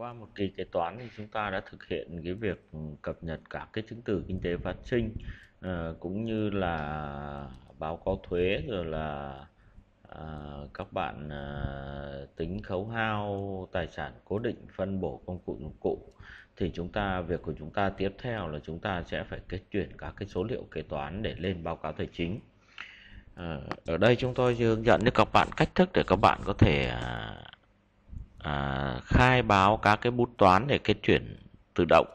qua một kỳ kế toán thì chúng ta đã thực hiện cái việc cập nhật cả cái chứng từ kinh tế phát sinh à, cũng như là báo cáo thuế rồi là à, các bạn à, tính khấu hao tài sản cố định phân bổ công cụ dụng cụ thì chúng ta việc của chúng ta tiếp theo là chúng ta sẽ phải kết chuyển các cái số liệu kế toán để lên báo cáo tài chính à, ở đây chúng tôi hướng dẫn cho các bạn cách thức để các bạn có thể à, à, khai báo các cái bút toán để kết chuyển tự động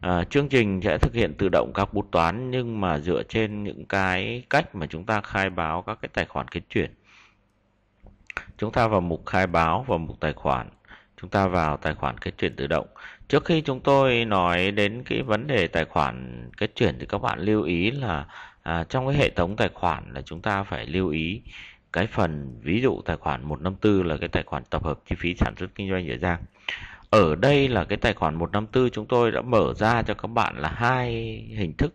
à, chương trình sẽ thực hiện tự động các bút toán nhưng mà dựa trên những cái cách mà chúng ta khai báo các cái tài khoản kết chuyển chúng ta vào mục khai báo và mục tài khoản chúng ta vào tài khoản kết chuyển tự động trước khi chúng tôi nói đến cái vấn đề tài khoản kết chuyển thì các bạn lưu ý là à, trong cái hệ thống tài khoản là chúng ta phải lưu ý cái phần ví dụ tài khoản 154 là cái tài khoản tập hợp chi phí sản xuất kinh doanh dễ giang ở đây là cái tài khoản 154 chúng tôi đã mở ra cho các bạn là hai hình thức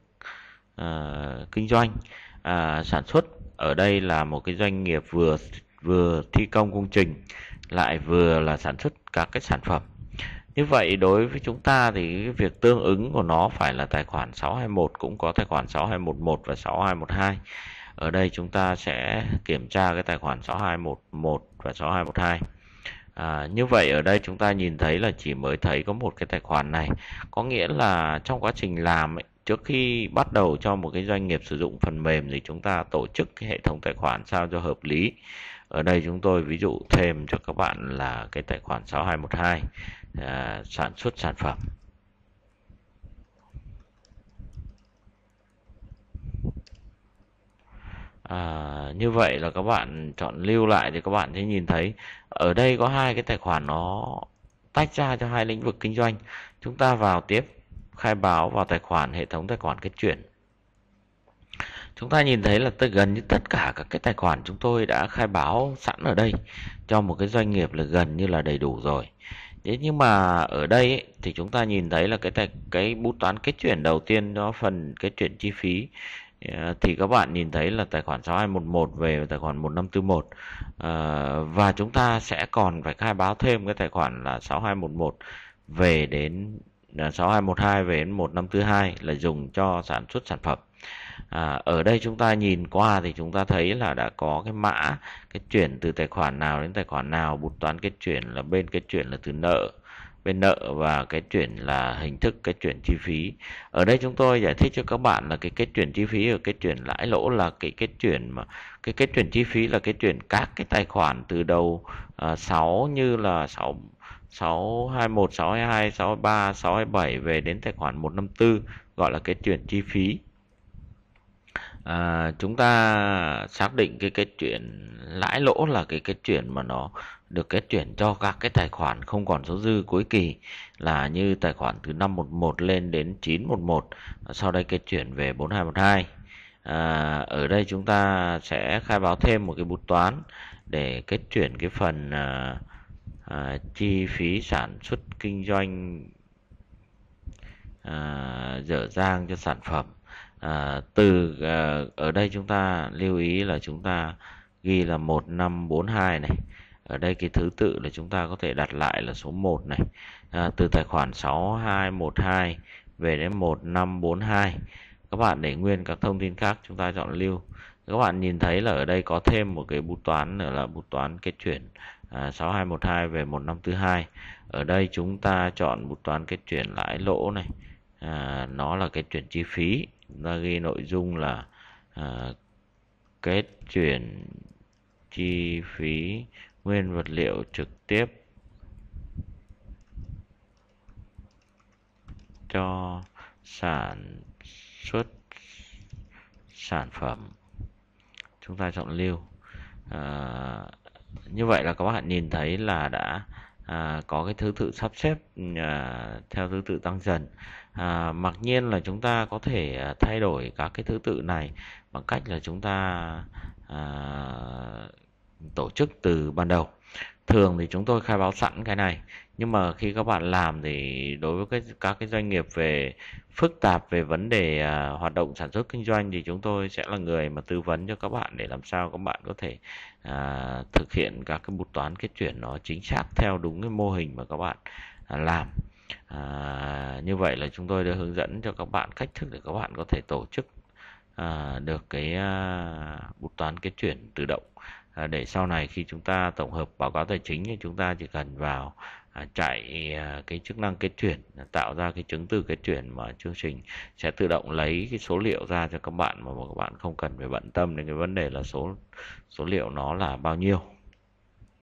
uh, kinh doanh uh, sản xuất ở đây là một cái doanh nghiệp vừa vừa thi công công trình lại vừa là sản xuất các cái sản phẩm như vậy đối với chúng ta thì cái việc tương ứng của nó phải là tài khoản 621 cũng có tài khoản 6211 và 6212 ở đây chúng ta sẽ kiểm tra cái tài khoản 6211 và 6212 À, như vậy ở đây chúng ta nhìn thấy là chỉ mới thấy có một cái tài khoản này có nghĩa là trong quá trình làm ấy, trước khi bắt đầu cho một cái doanh nghiệp sử dụng phần mềm thì chúng ta tổ chức cái hệ thống tài khoản sao cho hợp lý ở đây chúng tôi ví dụ thêm cho các bạn là cái tài khoản 6212 à, sản xuất sản phẩm à, như vậy là các bạn chọn lưu lại thì các bạn sẽ nhìn thấy ở đây có hai cái tài khoản nó tách ra cho hai lĩnh vực kinh doanh chúng ta vào tiếp khai báo vào tài khoản hệ thống tài khoản kết chuyển chúng ta nhìn thấy là tới gần như tất cả các cái tài khoản chúng tôi đã khai báo sẵn ở đây cho một cái doanh nghiệp là gần như là đầy đủ rồi thế nhưng mà ở đây ấy, thì chúng ta nhìn thấy là cái tài, cái bút toán kết chuyển đầu tiên nó phần kết chuyển chi phí Ờ, thì các bạn nhìn thấy là tài khoản 6211 về tài khoản 1541 à, ờ, và chúng ta sẽ còn phải khai báo thêm cái tài khoản là 6211 về đến 6212 về đến 1542 là dùng cho sản xuất sản phẩm à, ở đây chúng ta nhìn qua thì chúng ta thấy là đã có cái mã cái chuyển từ tài khoản nào đến tài khoản nào bút toán cái chuyển là bên cái chuyển là từ nợ bên nợ và cái chuyển là hình thức cái chuyển chi phí ở đây chúng tôi giải thích cho các bạn là cái kết chuyển chi phí ở cái chuyển lãi lỗ là cái kết chuyển mà cái kết chuyển chi phí là cái chuyển các cái tài khoản từ đầu à, 6 như là 6 621, 622, 623, 627 về đến tài khoản 154 gọi là cái chuyển chi phí à, chúng ta xác định cái kết chuyển lãi lỗ là cái kết chuyển mà nó được kết chuyển cho các cái tài khoản không còn số dư cuối kỳ là như tài khoản từ 511 lên đến 911 sau đây kết chuyển về 4212 à, ở đây chúng ta sẽ khai báo thêm một cái bút toán để kết chuyển cái phần à, à, chi phí sản xuất kinh doanh à, dở dang cho sản phẩm à, từ à, ở đây chúng ta lưu ý là chúng ta ghi là 1542 này ở đây cái thứ tự là chúng ta có thể đặt lại là số 1 này à, từ tài khoản 6212 về đến 1542 các bạn để nguyên các thông tin khác chúng ta chọn lưu các bạn nhìn thấy là ở đây có thêm một cái bút toán nữa là bút toán kết chuyển à, 6212 về 1542 ở đây chúng ta chọn bút toán kết chuyển lãi lỗ này à, nó là kết chuyển chi phí ta ghi nội dung là à, kết chuyển chi phí nguyên vật liệu trực tiếp cho sản xuất sản phẩm chúng ta chọn lưu à, như vậy là các bạn nhìn thấy là đã à, có cái thứ tự sắp xếp à, theo thứ tự tăng dần à, mặc nhiên là chúng ta có thể à, thay đổi các cái thứ tự này bằng cách là chúng ta à, tổ chức từ ban đầu thường thì chúng tôi khai báo sẵn cái này nhưng mà khi các bạn làm thì đối với cái, các cái doanh nghiệp về phức tạp về vấn đề à, hoạt động sản xuất kinh doanh thì chúng tôi sẽ là người mà tư vấn cho các bạn để làm sao các bạn có thể à, thực hiện các cái bút toán kết chuyển nó chính xác theo đúng cái mô hình mà các bạn à, làm à, như vậy là chúng tôi đã hướng dẫn cho các bạn cách thức để các bạn có thể tổ chức à, được cái à, bút toán cái chuyển tự động à, để sau này khi chúng ta tổng hợp báo cáo tài chính thì chúng ta chỉ cần vào à, chạy à, cái chức năng kết chuyển tạo ra cái chứng từ kết chuyển mà chương trình sẽ tự động lấy cái số liệu ra cho các bạn mà các bạn không cần phải bận tâm đến cái vấn đề là số số liệu nó là bao nhiêu